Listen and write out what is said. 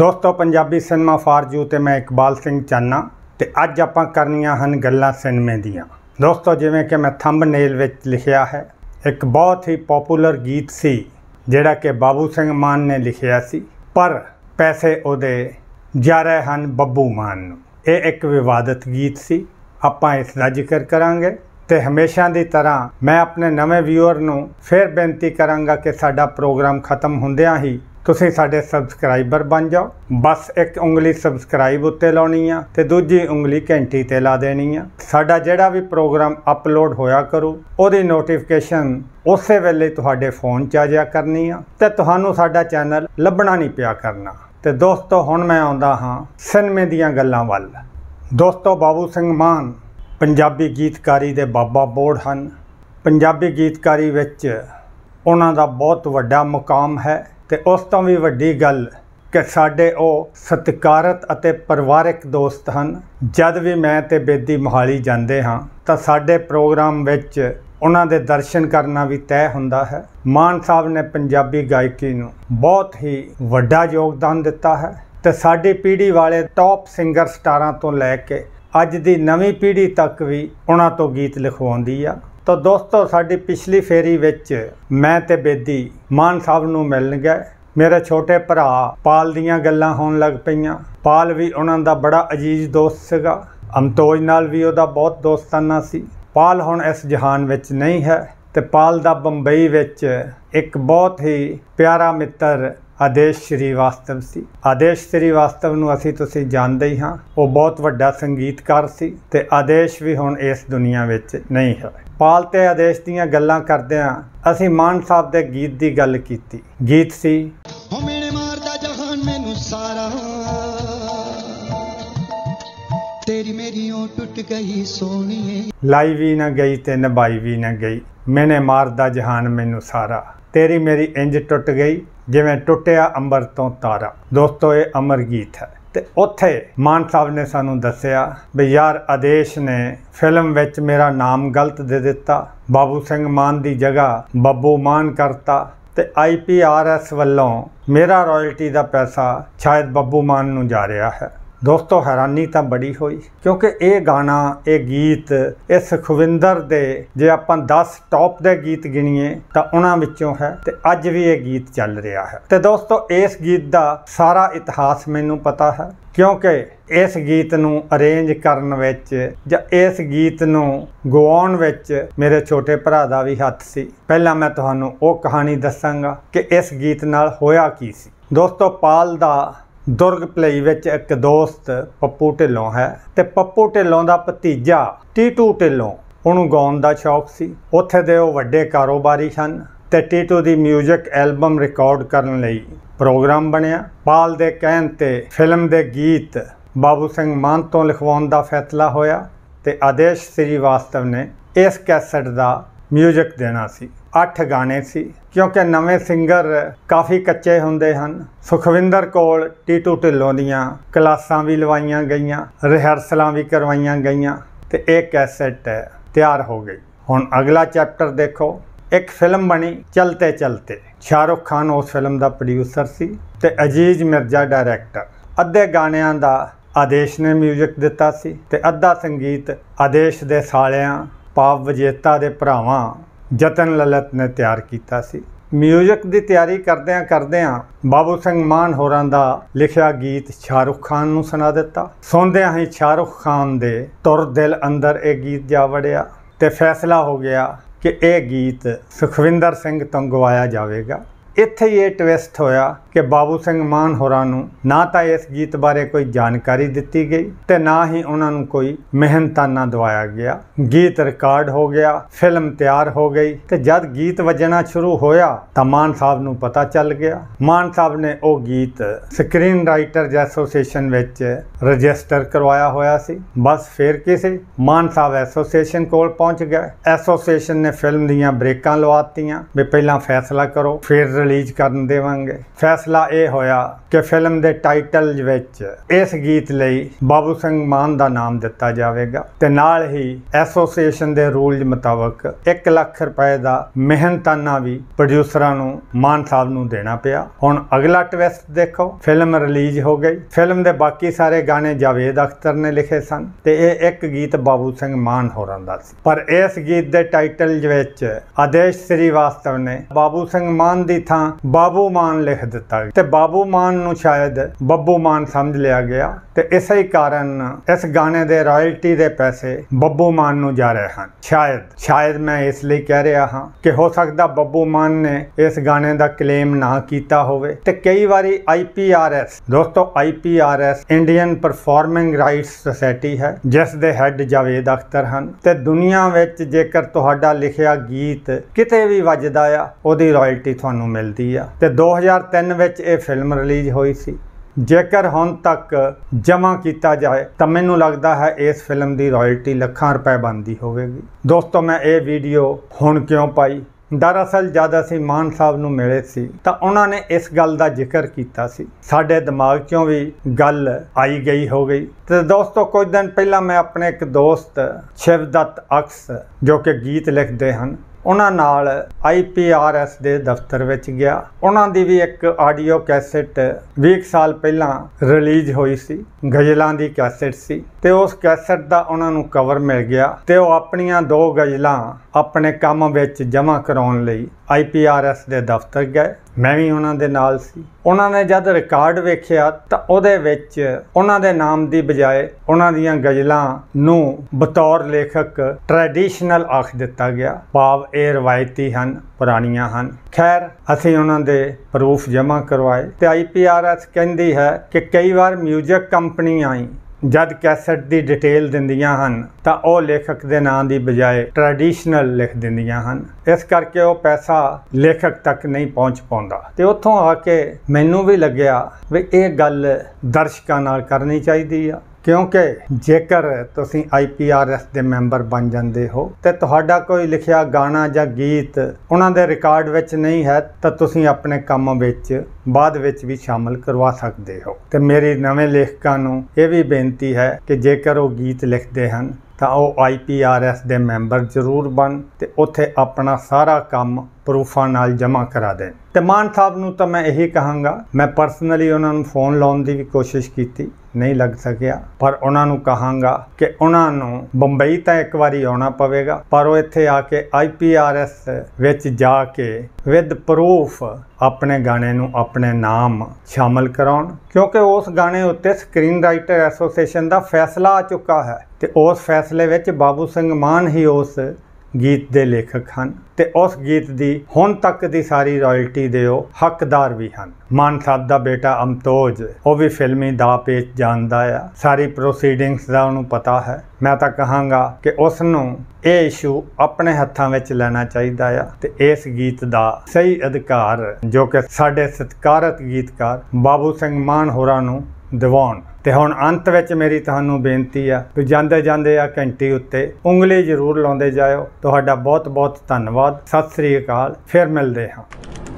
ਦੋਸਤੋ Punjabi cinema for ਜੂ ਤੇ ਮੈਂ ਇਕਬਾਲ ਸਿੰਘ ਚਾਨਾ ਤੇ ਅੱਜ ਆਪਾਂ ਕਰਨੀਆਂ ਹਨ ਗੱਲਾਂ ਸਿਨੇਮੇ ਦੀਆਂ ਦੋਸਤੋ ਜਿਵੇਂ ਕਿ ਮੈਂ ਥੰਬਨੇਲ ਵਿੱਚ ਲਿਖਿਆ ਹੈ ਇੱਕ ਬਹੁਤ ਹੀ ਪਪੂਲਰ ਗੀਤ ਸੀ ਜਿਹੜਾ ਕਿ ਬਾਬੂ ਸਿੰਘ ਮਾਨ ਨੇ ਲਿਖਿਆ ਸੀ ਪਰ ਪੈਸੇ ਉਹਦੇ ਜਾ ਰਹੇ ਹਨ ਬੱਬੂ ਮਾਨ ਨੂੰ ਇਹ ਇੱਕ ਵਿਵਾਦਤ ਗੀਤ ਸੀ ਆਪਾਂ ਇਸ ਦਾ ਜ਼ਿਕਰ ਕਰਾਂਗੇ ਤੇ ਹਮੇਸ਼ਾ ਦੀ ਤਰ੍ਹਾਂ ਮੈਂ ਆਪਣੇ ਨਵੇਂ ਵਿਊਅਰ ਨੂੰ ਫੇਰ ਬੇਨਤੀ ਕਰਾਂਗਾ ਕਿ ਸਾਡਾ ਪ੍ਰੋਗਰਾਮ ਖਤਮ ਹੁੰਦਿਆਂ ਹੀ ਤੁਸੀਂ ਸਾਡੇ ਸਬਸਕ੍ਰਾਈਬਰ ਬਣ ਜਾਓ ਬਸ ਇੱਕ ਉਂਗਲੀ ਸਬਸਕ੍ਰਾਈਬ ਉੱਤੇ ਲਾਉਣੀ ਆ ਤੇ ਦੂਜੀ ਉਂਗਲੀ ਘੰਟੀ ਤੇ ਲਾ ਦੇਣੀ ਆ ਸਾਡਾ ਜਿਹੜਾ ਵੀ ਪ੍ਰੋਗਰਾਮ ਅਪਲੋਡ ਹੋਇਆ ਕਰੂ ਉਹਦੀ ਨੋਟੀਫਿਕੇਸ਼ਨ ਉਸੇ ਵੇਲੇ ਤੁਹਾਡੇ ਫੋਨ 'ਚ ਆ ਜਾਇਆ ਕਰਨੀ ਆ ਤੇ ਤੁਹਾਨੂੰ ਸਾਡਾ ਚੈਨਲ ਲੱਭਣਾ ਨਹੀਂ ਪਿਆ ਕਰਨਾ ਤੇ ਦੋਸਤੋ ਹੁਣ ਮੈਂ ਆਉਂਦਾ ਹਾਂ ਸਿਨੇਮੇ ਦੀਆਂ ਗੱਲਾਂ ਵੱਲ ਦੋਸਤੋ ਬਾਬੂ ਸਿੰਘ ਮਾਨ ਪੰਜਾਬੀ ਗੀਤਕਾਰੀ ਦੇ ਬਾਬਾ ਬੋੜ ਹਨ ਪੰਜਾਬੀ ਗੀਤਕਾਰੀ ਵਿੱਚ ਉਹਨਾਂ ਦਾ ਬਹੁਤ ਵੱਡਾ ਮੁਕਾਮ ਹੈ ਤੇ ਉਸ ਤੋਂ ਵੀ ਵੱਡੀ ਗੱਲ ਕਿ ਸਾਡੇ ਉਹ ਸਤਿਕਾਰਤ ਅਤੇ ਪਰਿਵਾਰਕ ਦੋਸਤ ਹਨ ਜਦ ਵੀ ਮੈਂ ਤੇ ਬੇਦੀ ਮੋਹਾਲੀ ਜਾਂਦੇ ਹਾਂ ਤਾਂ ਸਾਡੇ ਪ੍ਰੋਗਰਾਮ ਵਿੱਚ ਉਹਨਾਂ ਦੇ ਦਰਸ਼ਨ ਕਰਨਾ ਵੀ ਤੈਅ ਹੁੰਦਾ ਹੈ ਮਾਨ ਸਾਹਿਬ ਨੇ ਪੰਜਾਬੀ ਗਾਇਕੀ ਨੂੰ ਬਹੁਤ ਹੀ ਵੱਡਾ ਯੋਗਦਾਨ ਦਿੱਤਾ ਹੈ ਤੇ ਸਾਡੀ ਪੀੜ੍ਹੀ ਵਾਲੇ ਟੌਪ ਸਿੰਗਰ ਸਟਾਰਾਂ ਤੋਂ ਲੈ ਕੇ ਅੱਜ ਦੀ ਨਵੀਂ ਪੀੜ੍ਹੀ ਤੱਕ ਵੀ ਉਹਨਾਂ ਤੋਂ ਗੀਤ ਲਿਖਵਾਉਂਦੀ ਆ ਤਾਂ ਦੋਸਤੋ ਸਾਡੀ ਪਿਛਲੀ ਫੇਰੀ ਵਿੱਚ ਮੈਂ ਤੇ ਬੇਦੀ ਮਾਨ ਸਾਹਿਬ ਨੂੰ ਮਿਲਣ ਗਏ ਮੇਰੇ ਛੋਟੇ ਭਰਾ ਪਾਲ ਦੀਆਂ ਗੱਲਾਂ ਹੋਣ ਲੱਗ ਪਈਆਂ ਪਾਲ ਵੀ ਉਹਨਾਂ ਦਾ ਬੜਾ ਅਜੀਜ਼ ਦੋਸਤ ਸੀਗਾ ਅਮਤੋਜ ਨਾਲ ਵੀ ਉਹਦਾ ਬਹੁਤ ਦੋਸਤਾਨਾ ਸੀ ਪਾਲ ਹੁਣ ਇਸ ਜਹਾਨ ਵਿੱਚ ਨਹੀਂ ਹੈ ਤੇ ਪਾਲ ਦਾ ਬੰਬਈ ਵਿੱਚ ਇੱਕ ਬਹੁਤ ਹੀ ਪਿਆਰਾ ਮਿੱਤਰ ਆਦੇਸ਼ ਸ਼੍ਰੀਵਾਸਤਵ ਸੀ ਆਦੇਸ਼ ਸ਼੍ਰੀਵਾਸਤਵ ਨੂੰ ਅਸੀਂ ਤੁਸੀਂ ਜਾਣਦੇ ਹੀ ਹਾਂ ਉਹ ਬਹੁਤ ਵੱਡਾ ਸੰਗੀਤਕਾਰ ਸੀ ਤੇ ਆਦੇਸ਼ ਵੀ ਹੁਣ ਇਸ ਦੁਨੀਆ ਵਿੱਚ ਨਹੀਂ ਹੈ ਪਾਲ ਤੇ ਆਦੇਸ਼ ਦੀਆਂ ਗੱਲਾਂ ਕਰਦੇ ਹਾਂ ਅਸੀਂ ਮਾਨ ਸਾਹਿਬ ਦੇ ਗੀਤ ਦੀ ਗੱਲ ਕੀਤੀ ਗੀਤ ਸੀ ਹੋ ਮੇਰੇ ਮਾਰਦਾ ਜਹਾਨ ਮੈਨੂੰ ਸਾਰਾ ਤੇਰੀ ਮੇਰੀ ਓ ਟੁੱਟ ਗਈ ਸੋਣੀਏ ਲਾਈ ਵੀ ਨਾ ਗਈ ਤੇ ਨਭਾਈ ਵੀ ਨਾ ਗਈ ਮੈਨੇ ਮਾਰਦਾ ਜਹਾਨ ਮੈਨੂੰ ਸਾਰਾ ਤੇਰੀ ਮੇਰੀ ਇੰਜ ਟੁੱਟ ਗਈ ਜਿਵੇਂ ਟੁੱਟਿਆ ਅੰਬਰ ਤੋਂ ਤਾਰਾ ਦੋਸਤੋ ਇਹ ਅਮਰ ਗੀਤ ਹੈ ਤੇ ਉੱਥੇ ਮਾਨ ਸਾਹਿਬ ਨੇ ਸਾਨੂੰ ਦੱਸਿਆ ਵੀ ਯਾਰ ਆਦੇਸ਼ ਨੇ ਫਿਲਮ ਵਿੱਚ ਮੇਰਾ ਨਾਮ ਗਲਤ ਦੇ ਦਿੱਤਾ ਬਾਬੂ ਸਿੰਘ ਮਾਨ ਦੀ ਜਗ੍ਹਾ ਬੱਬੂ ਮਾਨ ਕਰਤਾ ਤੇ ਆਈਪੀਆਰਐਸ ਵੱਲੋਂ ਮੇਰਾ ਰਾਇਲਟੀ ਦਾ ਪੈਸਾ ਸ਼ਾਇਦ ਬੱਬੂ ਮਾਨ ਨੂੰ ਜਾ ਰਿਹਾ ਹੈ ਦੋਸਤੋ ਹੈਰਾਨੀ ਤਾਂ ਬੜੀ ਹੋਈ ਕਿਉਂਕਿ ਇਹ ਗਾਣਾ ਇਹ ਗੀਤ ਇਸ ਖਵਿੰਦਰ ਦੇ ਜੇ ਆਪਾਂ 10 ਟੌਪ ਦੇ ਗੀਤ ਗਿਣੀਏ ਤਾਂ ਉਹਨਾਂ ਵਿੱਚੋਂ ਹੈ ਤੇ ਅੱਜ ਵੀ ਇਹ ਗੀਤ ਚੱਲ ਰਿਹਾ ਹੈ ਤੇ ਦੋਸਤੋ ਇਸ ਗੀਤ ਦਾ ਸਾਰਾ ਇਤਿਹਾਸ ਮੈਨੂੰ ਪਤਾ ਹੈ ਕਿਉਂਕਿ ਇਸ ਗੀਤ ਨੂੰ ਅਰੇਂਜ ਕਰਨ ਵਿੱਚ ਜਾਂ ਇਸ ਗੀਤ ਨੂੰ ਗਵਾਉਣ ਵਿੱਚ ਮੇਰੇ ਛੋਟੇ ਭਰਾ ਦਾ ਵੀ ਹੱਥ ਸੀ ਪਹਿਲਾਂ ਮੈਂ ਤੁਹਾਨੂੰ ਉਹ ਕਹਾਣੀ ਦੱਸਾਂਗਾ ਕਿ ਇਸ ਗੀਤ ਨਾਲ ਹੋਇਆ ਕੀ ਸੀ ਦੋਸਤੋ ਪਾਲ ਦਾ ਦੁਰਗ ਪਲੇਈ ਵਿੱਚ ਇੱਕ ਦੋਸਤ ਪੱਪੂ ਢਿੱਲੋਂ ਹੈ ਤੇ ਪੱਪੂ ਢਿੱਲੋਂ ਦਾ ਭਤੀਜਾ ਟੀਟੂ ਢਿੱਲੋਂ ਉਹਨੂੰ ਗਾਉਣ ਦਾ ਸ਼ੌਕ ਸੀ ਉੱਥੇ ਦੇ ਉਹ ਵੱਡੇ ਕਾਰੋਬਾਰੀ ਸਨ ਤੇ ਟੀਟੂ ਦੀ 뮤직 ਐਲਬਮ ਰਿਕਾਰਡ ਕਰਨ ਲਈ ਪ੍ਰੋਗਰਾਮ ਬਣਿਆ ਪਾਲ ਦੇ ਕਹਿਣ ਤੇ ਫਿਲਮ ਦੇ ਗੀਤ ਬਾਬੂ ਸਿੰਘ ਮਾਨ ਤੋਂ ਲਿਖਵਾਉਣ ਦਾ ਫੈਸਲਾ ਹੋਇਆ ਤੇ ਆਦੇਸ਼ ਸ੍ਰੀ ਵਾਸਤਵ ਨੇ ਇਸ ਕੈਸਟ ਦਾ 뮤직 ਦੇਣਾ ਸੀ 8 ਗਾਣੇ ਸੀ ਕਿਉਂਕਿ ਨਵੇਂ ਸਿੰਗਰ ਕਾਫੀ ਕੱਚੇ ਹੁੰਦੇ ਹਨ ਸੁਖਵਿੰਦਰ ਕੋਲ ਟੀਟੂ ਢਿੱਲੋਂ ਦੀਆਂ ਕਲਾਸਾਂ ਵੀ ਲਵਾਈਆਂ ਗਈਆਂ ਰਿਹਰਸਲਾਂ ਵੀ ਕਰਵਾਈਆਂ ਗਈਆਂ ਤੇ ਇਹ ਕੈਸੇਟ ਤਿਆਰ ਹੋ ਗਈ ਹੁਣ ਅਗਲਾ ਚੈਪਟਰ ਦੇਖੋ ਇੱਕ ਫਿਲਮ ਬਣੀ ਚਲਤੇ ਚਲਤੇ ਸ਼ਾਹਰੁਖ ਖਾਨ ਉਸ ਫਿਲਮ ਦਾ ਪ੍ਰੋਡਿਊਸਰ ਸੀ ਤੇ ਅਜੀਜ਼ ਮਿਰਜ਼ਾ ਡਾਇਰੈਕਟਰ ਅੱਧੇ ਗਾਣਿਆਂ ਦਾ ਆਦੇਸ਼ ਨੇ 뮤직 ਦਿੱਤਾ ਸੀ ਤੇ ਅੱਧਾ ਸੰਗੀਤ ਆਦੇਸ਼ ਦੇ ਸਾਲਿਆਂ ਪਾਪ ਵਜੇਤਾ ਦੇ ਭਰਾਵਾਂ ਜਤਨ ਲਲਤ ਨੇ ਤਿਆਰ ਕੀਤਾ ਸੀ ਮਿਊਜ਼ਿਕ ਦੀ ਤਿਆਰੀ ਕਰਦਿਆਂ ਕਰਦਿਆਂ ਬਾਬੂ ਸਿੰਘ ਮਾਨ ਹੋਰਾਂ ਦਾ ਲਿਖਿਆ ਗੀਤ ਸ਼ਾਹਰੁਖ ਖਾਨ ਨੂੰ ਸੁਣਾ ਦਿੱਤਾ ਸੁਣਦਿਆਂ ਹੀ ਸ਼ਾਹਰੁਖ ਖਾਨ ਦੇ ਤੁਰ ਦਿਲ ਅੰਦਰ ਇਹ ਗੀਤ ਜਾ ਵੜਿਆ ਤੇ ਫੈਸਲਾ ਹੋ ਗਿਆ ਕਿ ਇਹ ਗੀਤ ਸੁਖਵਿੰਦਰ ਸਿੰਘ ਤੋਂ ਗਵਾਇਆ ਜਾਵੇਗਾ ਇੱਥੇ ਇਹ ਟਵਿਸਟ ਹੋਇਆ ਕਿ ਬਾਬੂ ਸਿੰਘ ਮਾਨ ਹੋਰਾਂ ਨੂੰ ਨਾ ਤਾਂ ਇਸ ਗੀਤ ਬਾਰੇ ਕੋਈ ਜਾਣਕਾਰੀ ਦਿੱਤੀ ਗਈ ਤੇ ਨਾ ਹੀ ਉਹਨਾਂ ਨੂੰ ਕੋਈ ਮਿਹਨਤਾਨਾ ਦਵਾਇਆ ਗਿਆ ਗੀਤ ਰਿਕਾਰਡ ਹੋ ਗਿਆ ਫਿਲਮ ਤਿਆਰ ਹੋ ਗਈ ਤੇ ਜਦ ਗੀਤ ਵੱਜਣਾ ਸ਼ੁਰੂ ਹੋਇਆ ਤਾਂ ਮਾਨ ਸਾਹਿਬ ਨੂੰ ਪਤਾ ਚੱਲ ਗਿਆ ਮਾਨ ਸਾਹਿਬ ਨੇ ਉਹ ਗੀਤ ਸਕਰੀਨ ਰਾਈਟਰ ਐਸੋਸੀਏਸ਼ਨ ਵਿੱਚ ਰਜਿਸਟਰ ਕਰਵਾਇਆ ਹੋਇਆ ਸੀ ਬਸ ਫੇਰ ਕਿਸੇ ਮਾਨ ਸਾਹਿਬ ਐਸੋਸੀਏਸ਼ਨ ਕੋਲ ਪਹੁੰਚ ਗਿਆ ਐਸੋਸੀਏਸ਼ਨ ਨੇ ਫਿਲਮ ਦੀਆਂ ਬ੍ਰੇਕਾਂ ਲਵਾਤੀਆਂ ਵੀ ਪਹਿਲਾਂ ਫੈਸਲਾ ਕਰੋ ਫਿਰ ਰਿਲੀਜ਼ ਕਰਨ ਦੇਵਾਂਗੇ ਫੈਸਲਾ ਇਹ ਹੋਇਆ ਕਿ ਫਿਲਮ ਦੇ ਟਾਈਟਲ ਵਿੱਚ ਇਸ ਗੀਤ ਲਈ ਬਾਬੂ ਸਿੰਘ ਮਾਨ ਦਾ ਨਾਮ ਦਿੱਤਾ ਜਾਵੇਗਾ ਤੇ ਨਾਲ ਹੀ ਐਸੋਸੀਏਸ਼ਨ ਦੇ ਰੂਲ ਮੁਤਾਬਕ 1 ਲੱਖ ਰੁਪਏ ਦਾ ਮਿਹਨਤਾਨਾ ਵੀ ਪ੍ਰੋਡਿਊਸਰਾਂ ਨੂੰ ਮਾਨ ਸਾਹਿਬ ਨੂੰ ਦੇਣਾ ਪਿਆ ਹੁਣ ਅਗਲਾ ਟਵਿਸਟ ਦੇਖੋ ਫਿਲਮ ਰਿਲੀਜ਼ ਹੋ ਗਈ ਫਿਲਮ ਦੇ ਬਾਕੀ ਸਾਰੇ ਗਾਣੇ ਜਾਵੇਦ ਅਖਤਰ ਨੇ ਲਿਖੇ ਸਨ ਤੇ ਇਹ ਇੱਕ ਗੀਤ ਬਾਬੂ ਸਿੰਘ ਮਾਨ ਹੋਰਾਂ ਦਾ ਸੀ ਪਰ ਇਸ ਗੀਤ ਦੇ ਟਾਈਟਲ ਵਿੱਚ ਆਦੇਸ਼ ਸ੍ਰੀਵਾਸਤਵ ਨੇ ਬਾਬੂ ਸਿੰਘ ਮਾਨ ਦੀ ਥਾਂ ਬਾਬੂ ਮਾਨ ਲਿਖ ਦਿੱਤਾ ਤੇ ਬਾਬੂ ਮਾਨ ਨੂੰ ਸ਼ਾਇਦ ਬੱਬੂ ਮਾਨ ਸਮਝ ਲਿਆ ਗਿਆ ਤੇ ਇਸੇ ਹੀ ਕਾਰਨ ਇਸ ਗਾਣੇ ਦੇ ਰਾਇਲਟੀ ਦੇ ਪੈਸੇ ਬੱਬੂ ਮਾਨ ਨੂੰ ਜਾ ਰਹੇ ਹਨ ਸ਼ਾਇਦ ਸ਼ਾਇਦ ਮੈਂ ਇਸ ਲਈ ਕਹਿ ਰਿਹਾ ਹਾਂ ਕਿ ਹੋ ਸਕਦਾ ਬੱਬੂ ਮਾਨ ਨੇ ਇਸ ਗਾਣੇ ਦਾ ਕਲੇਮ ਨਾ ਕੀਤਾ ਹੋਵੇ ਤੇ ਕਈ ਵਾਰੀ ਆਈਪੀਆਰਐਸ ਦੋਸਤੋ IPRS Indian performing rights society ਹੈ ਜਿਸ ਦੇ ਹੈੱਡ ਜਾਵੇਦ ਅਖਤਰ ਹਨ ਤੇ ਦੁਨੀਆ ਵਿੱਚ ਜੇਕਰ ਤੁਹਾਡਾ ਲਿਖਿਆ ਗੀਤ ਕਿਤੇ ਵੀ ਵੱਜਦਾ ਆ ਉਹਦੀ ਰਾਇਲਟੀ ਤੁਹਾਨੂੰ ਮਿਲ ਮਿਲਦੀ ਆ ਤੇ 2003 ਵਿੱਚ ਇਹ ਫਿਲਮ ਰਿਲੀਜ਼ ਹੋਈ ਸੀ ਜੇਕਰ ਹੁਣ ਤੱਕ ਜਮ੍ਹਾਂ ਕੀਤਾ ਜਾਏ ਤਾਂ ਮੈਨੂੰ ਲੱਗਦਾ ਹੈ ਇਸ ਫਿਲਮ ਦੀ ਰਾਇਲਟੀ ਲੱਖਾਂ ਰੁਪਏ ਬਣਦੀ ਹੋਵੇਗੀ ਦੋਸਤੋ ਮੈਂ ਇਹ ਵੀਡੀਓ ਹੁਣ ਕਿਉਂ ਪਾਈ ਦਰਅਸਲ ਜਦ ਅਸੀਂ ਮਾਨ ਸਾਹਿਬ ਨੂੰ ਮਿਲੇ ਸੀ ਤਾਂ ਉਹਨਾਂ ਨੇ ਇਸ ਗੱਲ ਦਾ ਜ਼ਿਕਰ ਕੀਤਾ ਸੀ ਸਾਡੇ ਦਿਮਾਗ 'ਚੋਂ ਵੀ ਗੱਲ ਆਈ ਗਈ ਹੋ ਗਈ ਤੇ ਦੋਸਤੋ ਕੁਝ ਦਿਨ ਪਹਿਲਾਂ ਮੈਂ ਆਪਣੇ ਇੱਕ ਦੋਸਤ ਸ਼ਿਵਦਤ ਅਕਸ ਜੋ ਕਿ ਗੀਤ ਲਿਖਦੇ ਹਨ ਉਹਨਾਂ ਨਾਲ ਆਈਪੀਆਰਐਸ ਦੇ ਦਫ਼ਤਰ ਵਿੱਚ ਗਿਆ ਉਹਨਾਂ ਦੀ ਵੀ ਇੱਕ ਆਡੀਓ ਕੈਸੇਟ 20 ਸਾਲ ਪਹਿਲਾਂ ਰਿਲੀਜ਼ ਹੋਈ ਸੀ ਗਜ਼ਲਾਂ ਦੀ ਕੈਸੇਟ ਸੀ ਤੇ ਉਸ ਕੈਸੇਟ ਦਾ ਉਹਨਾਂ ਨੂੰ ਕਵਰ ਮਿਲ ਗਿਆ ਤੇ ਉਹ ਆਪਣੀਆਂ ਦੋ ਗਜ਼ਲਾਂ ਆਪਣੇ ਕੰਮ ਵਿੱਚ ਜਮ੍ਹਾਂ ਕਰਾਉਣ ਲਈ ਆਈਪੀਆਰਐਸ ਦੇ ਦਫ਼ਤਰ ਗਏ ਮੈਂ ਵੀ ਉਹਨਾਂ ਦੇ ਨਾਲ ਸੀ ਉਹਨਾਂ ਨੇ ਜਦ ਰਿਕਾਰਡ ਵੇਖਿਆ ਤਾਂ ਉਹਦੇ ਵਿੱਚ ਉਹਨਾਂ ਦੇ ਨਾਮ ਦੀ ਬਜਾਏ ਉਹਨਾਂ ਦੀਆਂ ਗਜ਼ਲਾਂ ਨੂੰ ਬਤੌਰ ਲੇਖਕ ਟ੍ਰੈਡੀਸ਼ਨਲ ਆਖ ਦਿੱਤਾ ਗਿਆ ਭਾਵ ਇਹ ਰਵਾਇਤੀ ਹਨ ਪੁਰਾਣੀਆਂ ਹਨ ਖੈਰ ਅਸੀਂ ਉਹਨਾਂ ਦੇ ਪ੍ਰੂਫ ਜਮ੍ਹਾਂ ਕਰਵਾਏ ਤੇ ਆਈਪੀਆਰਐਸ ਕਹਿੰਦੀ ਹੈ ਕਿ ਕਈ ਵਾਰ 뮤직 ਕੰਪਨੀ ਆਈ ਜਦ ਕੈਸਟ ਦੀ ਡਿਟੇਲ ਦਿੰਦੀਆਂ ਹਨ ਤਾਂ ਉਹ ਲੇਖਕ ਦੇ ਨਾਂ ਦੀ ਬਜਾਏ ਟ੍ਰੈਡੀਸ਼ਨਲ ਲਿਖ ਦਿੰਦੀਆਂ ਹਨ ਇਸ ਕਰਕੇ ਉਹ ਪੈਸਾ ਲੇਖਕ ਤੱਕ ਨਹੀਂ ਪਹੁੰਚ ਪਾਉਂਦਾ ਤੇ ਉੱਥੋਂ ਆ ਕੇ ਮੈਨੂੰ ਵੀ ਲੱਗਿਆ ਵੀ ਇਹ ਗੱਲ ਦਰਸ਼ਕਾਂ ਨਾਲ ਕਰਨੀ ਚਾਹੀਦੀ ਆ ਕਿਉਂਕਿ ਜੇਕਰ ਤੁਸੀਂ ਆਈਪੀਆਰਐਸ ਦੇ ਮੈਂਬਰ ਬਣ ਜਾਂਦੇ ਹੋ ਤੇ ਤੁਹਾਡਾ ਕੋਈ ਲਿਖਿਆ ਗਾਣਾ ਜਾਂ ਗੀਤ ਉਹਨਾਂ ਦੇ ਰਿਕਾਰਡ ਵਿੱਚ ਨਹੀਂ ਹੈ ਤਾਂ ਤੁਸੀਂ ਆਪਣੇ ਕੰਮ ਵਿੱਚ ਬਾਅਦ ਵਿੱਚ ਵੀ ਸ਼ਾਮਲ ਕਰਵਾ ਸਕਦੇ ਹੋ ਤੇ ਮੇਰੇ ਨਵੇਂ ਲੇਖਕਾਂ ਨੂੰ ਇਹ ਵੀ ਬੇਨਤੀ ਹੈ ਕਿ ਜੇਕਰ ਉਹ ਗੀਤ ਲਿਖਦੇ ਹਨ ਤਾਂ ਉਹ ਆਈਪੀਆਰਐਸ ਦੇ ਮੈਂਬਰ ਜ਼ਰੂਰ ਬਣ ਤੇ ਉੱਥੇ ਆਪਣਾ ਸਾਰਾ ਕੰਮ ਪ੍ਰੂਫਾਂ ਨਾਲ ਜਮ੍ਹਾਂ ਕਰਾ ਦੇਣ ਤੇ ਮਾਨ ਸਾਹਿਬ ਨੂੰ ਤਾਂ ਮੈਂ ਇਹੀ ਕਹਾਂਗਾ ਮੈਂ ਪਰਸਨਲੀ ਉਹਨਾਂ ਨੂੰ ਫੋਨ ਲਾਉਣ ਦੀ ਵੀ ਕੋਸ਼ਿਸ਼ ਕੀਤੀ ਨਹੀਂ ਲੱਗ ਸਕਿਆ ਪਰ ਉਹਨਾਂ ਨੂੰ ਕਹਾਂਗਾ ਕਿ ਉਹਨਾਂ ਨੂੰ ਬੰਬਈ ਤਾਂ ਇੱਕ ਵਾਰੀ ਆਉਣਾ ਪਵੇਗਾ ਪਰ ਉਹ ਇੱਥੇ ਆ ਕੇ ਆਈਪੀਆਰਐਸ ਵਿੱਚ ਜਾ ਕੇ ਵਿਦ ਪ੍ਰੂਫ ਆਪਣੇ ਗਾਣੇ ਨੂੰ ਆਪਣੇ ਨਾਮ ਸ਼ਾਮਲ ਕਰਾਉਣ ਕਿਉਂਕਿ ਉਸ ਗਾਣੇ ਉੱਤੇ ਸਕਰੀਨ ਰਾਈਟਰ ਐਸੋਸੀਏਸ਼ਨ ਦਾ ਫੈਸਲਾ ਆ ਚੁੱਕਾ ਹੈ ਤੇ ਉਸ ਫੈਸਲੇ ਵਿੱਚ ਬਾਬੂ ਸਿੰਘ ਮਾਨ ਹੀ ਉਸ ਗੀਤ ਦੇ ਲੇਖਕ ਹਨ ਤੇ ਉਸ ਗੀਤ ਦੀ ਹੁਣ ਤੱਕ ਦੀ ਸਾਰੀ ਰਾਇਲਟੀ ਦੇ ਉਹ ਹੱਕਦਾਰ ਵੀ ਹਨ ਮਾਨ ਸਾਹਿਬ ਦਾ ਬੇਟਾ ਅਮਤੋਜ ਉਹ ਵੀ ਫਿਲਮੀ ਦਾ ਪੇਚ ਜਾਣਦਾ ਆ ਸਾਰੀ ਪ੍ਰੋਸੀਡਿੰਗਸ ਦਾ ਉਹਨੂੰ ਪਤਾ ਹੈ ਮੈਂ ਤਾਂ ਕਹਾਂਗਾ ਕਿ ਉਸ ਨੂੰ ਇਹ ਇਸ਼ੂ ਆਪਣੇ ਹੱਥਾਂ ਵਿੱਚ ਲੈਣਾ ਚਾਹੀਦਾ ਆ ਤੇ ਇਸ ਗੀਤ ਦਾ ਸਹੀ ਅਧਿਕਾਰ ਜੋ ਕਿ ਸਾਡੇ ਸਤਕਾਰਤ ਗੀਤਕਾਰ ਬਾਬੂ ਸਿੰਘ ਮਾਨ ਹੋਰਾਂ ਨੂੰ ਦਿਵਾਉਣ ਤੇ ਹੁਣ ਅੰਤ ਵਿੱਚ ਮੇਰੀ ਤੁਹਾਨੂੰ ਬੇਨਤੀ ਆ ਕਿ ਜਾਂਦੇ ਜਾਂਦੇ ਆ ਘੰਟੀ ਉੱਤੇ ਉਂਗਲੀ ਜ਼ਰੂਰ ਲਾਉਂਦੇ ਜਾਇਓ ਤੁਹਾਡਾ ਬਹੁਤ ਬਹੁਤ ਧੰਨਵਾਦ ਸਤਿ ਸ੍ਰੀ ਅਕਾਲ ਫਿਰ ਮਿਲਦੇ ਹਾਂ